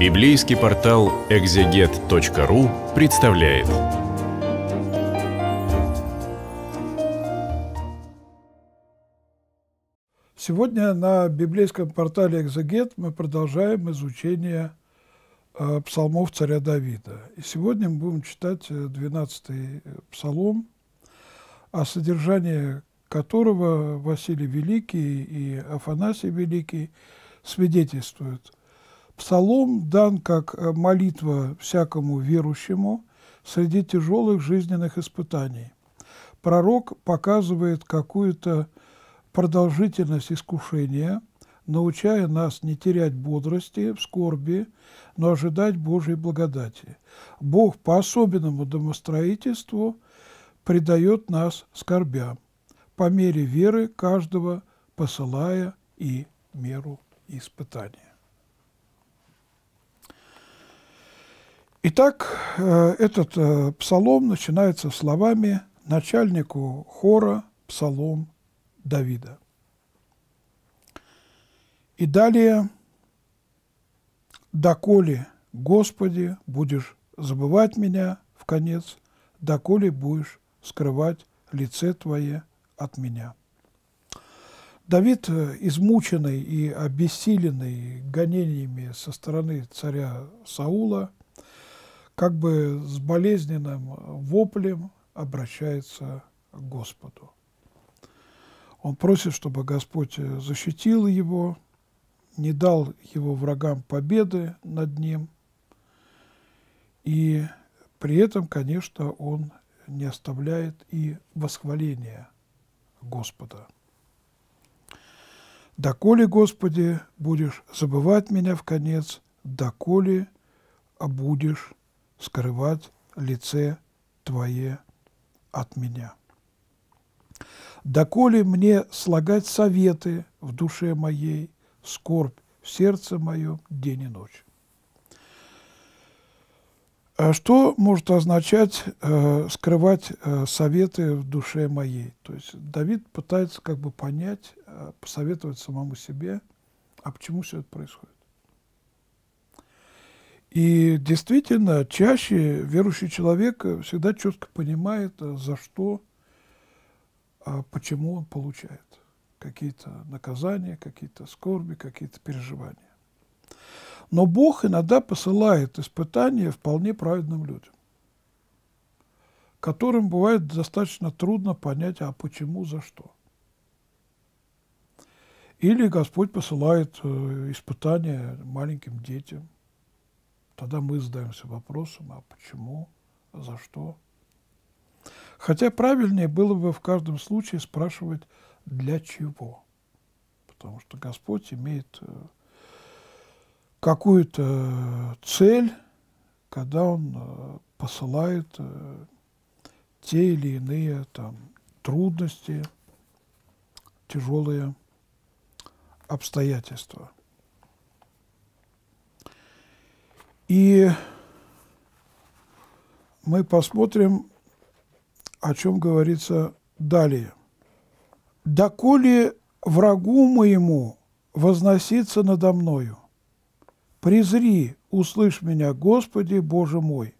Библейский портал экзегет.ру представляет. Сегодня на библейском портале «Экзегет» мы продолжаем изучение э, псалмов царя Давида. И сегодня мы будем читать 12-й э, э, псалом, о содержании которого Василий Великий и Афанасий Великий свидетельствуют – Псалом дан как э, молитва всякому верующему среди тяжелых жизненных испытаний. Пророк показывает какую-то продолжительность искушения, научая нас не терять бодрости в скорби, но ожидать Божьей благодати. Бог по особенному домостроительству предает нас скорбям, по мере веры каждого посылая и меру испытания. Итак, э, этот э, псалом начинается словами начальнику хора псалом Давида. И далее «Доколе, Господи, будешь забывать меня в конец, доколе будешь скрывать лице Твое от меня». Давид, э, измученный и обессиленный гонениями со стороны царя Саула – как бы с болезненным э, воплем обращается к Господу. Он просит, чтобы Господь э, защитил его, не дал его врагам победы над ним, и при этом, конечно, он не оставляет и восхваления Господа. «Доколе, Господи, будешь забывать меня в конец, доколе будешь скрывать лице Твое от меня. Доколе мне слагать советы в душе моей, скорбь в сердце моем день и ночь. А что может означать э, скрывать э, советы в душе моей? То есть Давид пытается как бы понять, э, посоветовать самому себе, а почему все это происходит. И действительно, чаще верующий человек э, всегда четко понимает, э, за что, а почему он получает какие-то наказания, какие-то скорби, какие-то переживания. Но Бог иногда посылает испытания вполне праведным людям, которым бывает достаточно трудно понять, а почему, за что. Или Господь посылает э, испытания маленьким детям – Тогда мы задаемся вопросом, а почему, а за что? Хотя правильнее было бы в каждом случае спрашивать, для чего. Потому что Господь имеет э, какую-то цель, когда Он э, посылает э, те или иные там, трудности, тяжелые обстоятельства – И мы посмотрим, о чем говорится далее. «Доколе врагу моему возноситься надо мною, призри, услышь меня, Господи Боже мой,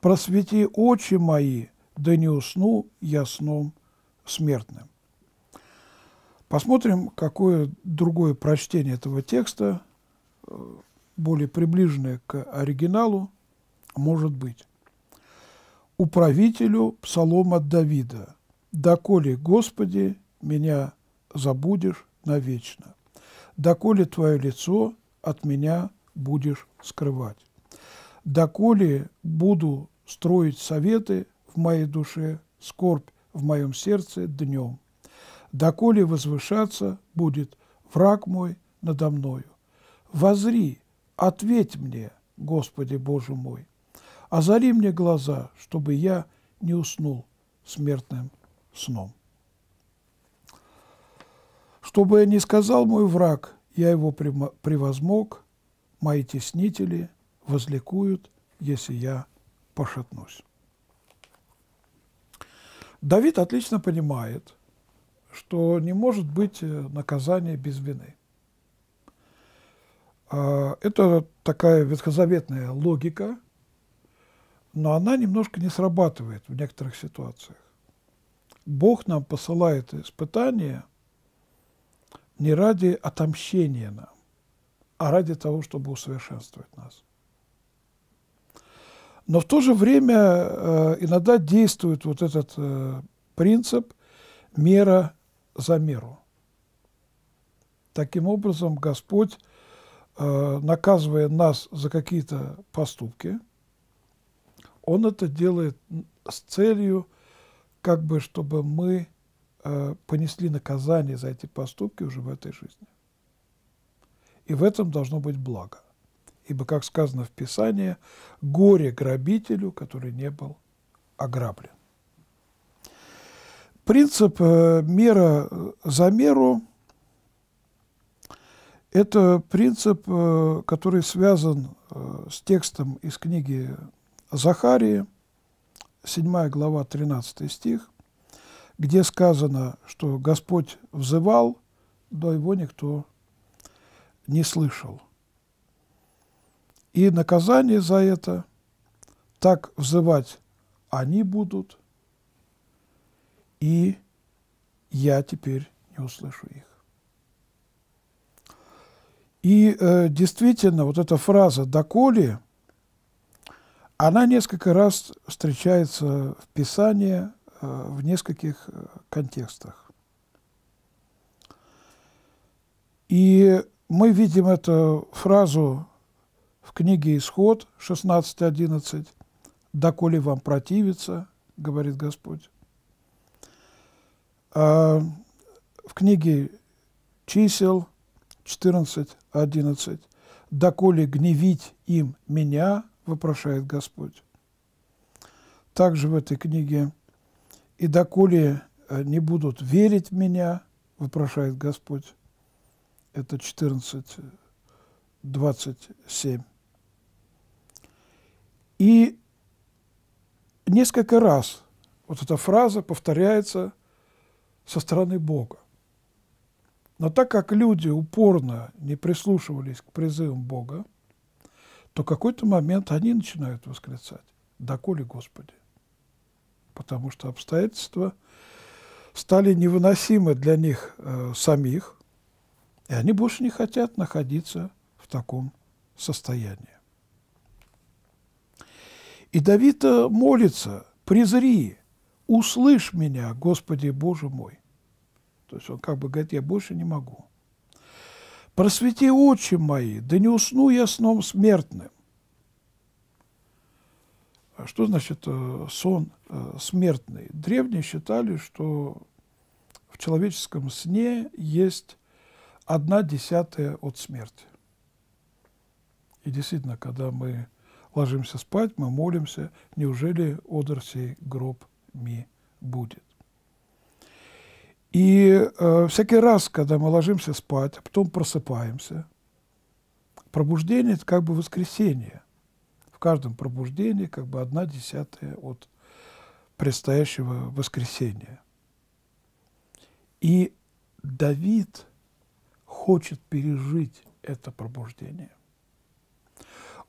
просвети очи мои, да не усну я сном смертным». Посмотрим, какое другое прочтение этого текста более приближенное к оригиналу, может быть. «Управителю псалом от Давида, доколе, Господи, меня забудешь навечно, доколе Твое лицо от меня будешь скрывать, доколе буду строить советы в моей душе, скорбь в моем сердце днем, доколе возвышаться будет враг мой надо мною. Возри Ответь мне, Господи Боже мой, озари мне глаза, чтобы я не уснул смертным сном. Чтобы не сказал мой враг, я его превозмог, мои теснители возликуют, если я пошатнусь. Давид отлично понимает, что не может быть э, наказание без вины – а, это такая ветхозаветная логика, но она немножко не срабатывает в некоторых ситуациях. Бог нам посылает испытания не ради отомщения нам, а ради того, чтобы усовершенствовать нас. Но в то же время э, иногда действует вот этот э, принцип мера за меру. Таким образом, Господь Э, наказывая нас за какие-то поступки, он это делает с целью, как бы, чтобы мы э, понесли наказание за эти поступки уже в этой жизни. И в этом должно быть благо. Ибо, как сказано в Писании, горе грабителю, который не был ограблен. Принцип э, мера за меру – это принцип, э, который связан э, с текстом из книги Захарии, 7 глава, 13 стих, где сказано, что Господь взывал, до его никто не слышал. И наказание за это так взывать они будут, и я теперь не услышу их. И э, действительно, вот эта фраза «доколе», она несколько раз встречается в Писании э, в нескольких э, контекстах. И мы видим эту фразу в книге «Исход» 16.11 «Доколе вам противиться, говорит Господь». А в книге «Чисел» 14 11. «Доколе гневить им меня, вопрошает Господь». Также в этой книге «И доколе э, не будут верить в меня, вопрошает Господь». Это 14, 27. И несколько раз вот эта фраза повторяется со стороны Бога. Но так как люди упорно не прислушивались к призывам Бога, то в какой-то момент они начинают восклицать «Доколе, Господи!» Потому что обстоятельства стали невыносимы для них э, самих, и они больше не хотят находиться в таком состоянии. И Давид э, молится «Призри, услышь меня, Господи Боже мой». То есть он как бы говорит, я больше не могу. «Просвети очи мои, да не усну я сном смертным». А что значит э, сон э, смертный? Древние считали, что в человеческом сне есть одна десятая от смерти. И действительно, когда мы ложимся спать, мы молимся, неужели одерсей гроб ми будет? И э, всякий раз, когда мы ложимся спать, а потом просыпаемся, пробуждение – это как бы воскресенье. В каждом пробуждении как бы одна десятая от предстоящего воскресения. И Давид хочет пережить это пробуждение.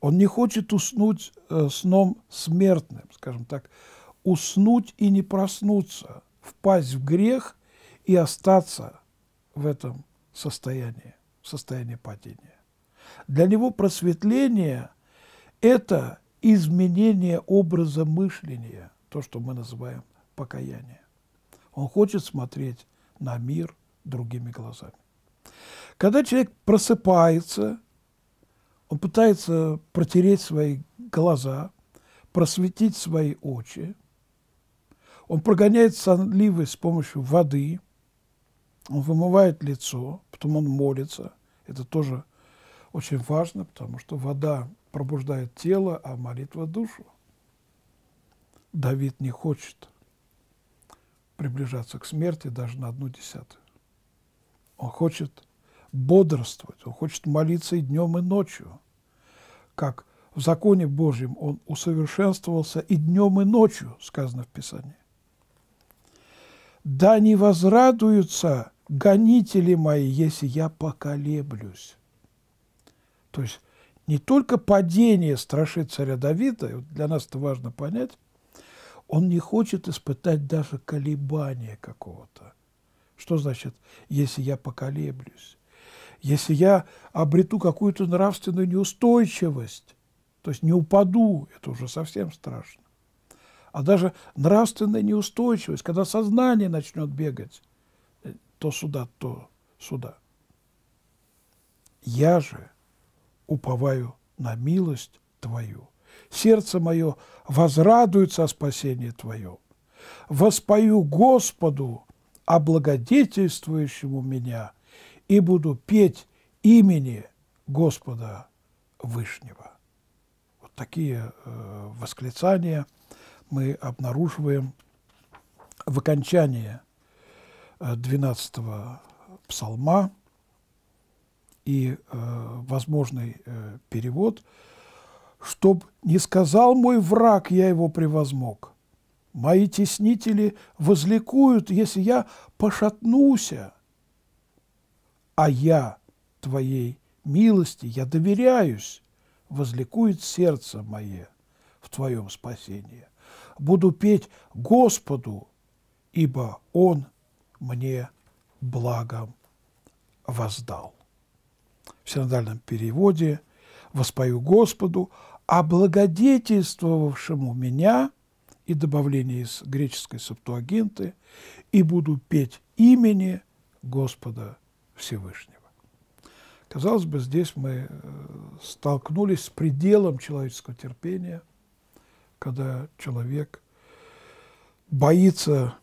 Он не хочет уснуть э, сном смертным, скажем так, уснуть и не проснуться, впасть в грех – и остаться в этом состоянии, в состоянии падения. Для него просветление – это изменение образа мышления, то, что мы называем покаяние. Он хочет смотреть на мир другими глазами. Когда человек просыпается, он пытается протереть свои глаза, просветить свои очи, он прогоняет сонливость с помощью воды – он вымывает лицо, потом он молится. Это тоже очень важно, потому что вода пробуждает тело, а молитва – душу. Давид не хочет приближаться к смерти даже на одну десятую. Он хочет бодрствовать, он хочет молиться и днем, и ночью. Как в законе Божьем он усовершенствовался и днем, и ночью, сказано в Писании. «Да не возрадуются гонители мои, если я поколеблюсь. То есть не только падение страшит царя Давида, для нас это важно понять, он не хочет испытать даже колебания какого-то. Что значит, если я поколеблюсь? Если я обрету какую-то нравственную неустойчивость, то есть не упаду, это уже совсем страшно. А даже нравственная неустойчивость, когда сознание начнет бегать, то сюда, то сюда. Я же уповаю на милость Твою. Сердце мое возрадуется о спасении Твоем. Воспою Господу, облагодетельствующему меня, и буду петь имени Господа Вышнего. Вот такие э, восклицания мы обнаруживаем в окончании 12-го псалма и э, возможный э, перевод «Чтоб не сказал мой враг, я его превозмог». Мои теснители возликуют, если я пошатнуся, а я Твоей милости, я доверяюсь, возликует сердце мое в Твоем спасении. Буду петь Господу, ибо Он мне благом воздал. В синодальном переводе «Воспою Господу, облагодетельствовавшему а меня» и добавление из греческой септуагинты «и буду петь имени Господа Всевышнего». Казалось бы, здесь мы э, столкнулись с пределом человеческого терпения, когда человек боится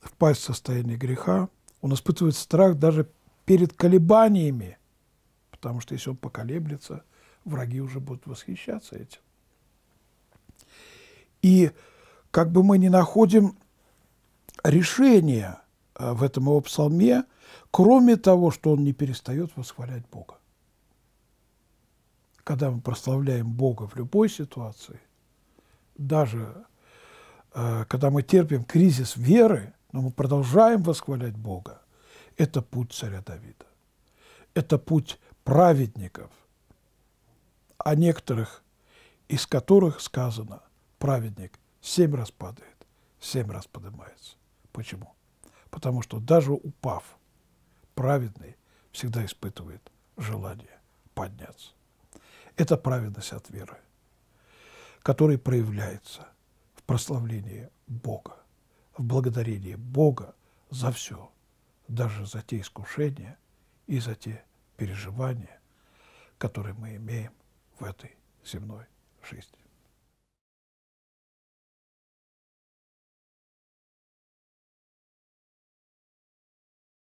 впасть в состояние греха, он испытывает страх даже перед колебаниями, потому что если он поколеблется, враги уже будут восхищаться этим. И как бы мы ни находим решения э, в этом его псалме, кроме того, что он не перестает восхвалять Бога. Когда мы прославляем Бога в любой ситуации, даже э, когда мы терпим кризис веры, но мы продолжаем восхвалять Бога. Это путь царя Давида. Это путь праведников, о некоторых из которых сказано, праведник семь раз падает, семь раз поднимается. Почему? Потому что даже упав, праведный всегда испытывает желание подняться. Это праведность от веры, которая проявляется в прославлении Бога в благодарении Бога за все, даже за те искушения и за те переживания, которые мы имеем в этой земной жизни.